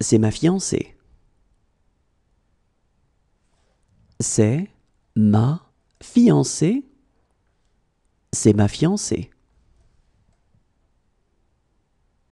C'est ma fiancée. C'est ma fiancée. C'est ma fiancée.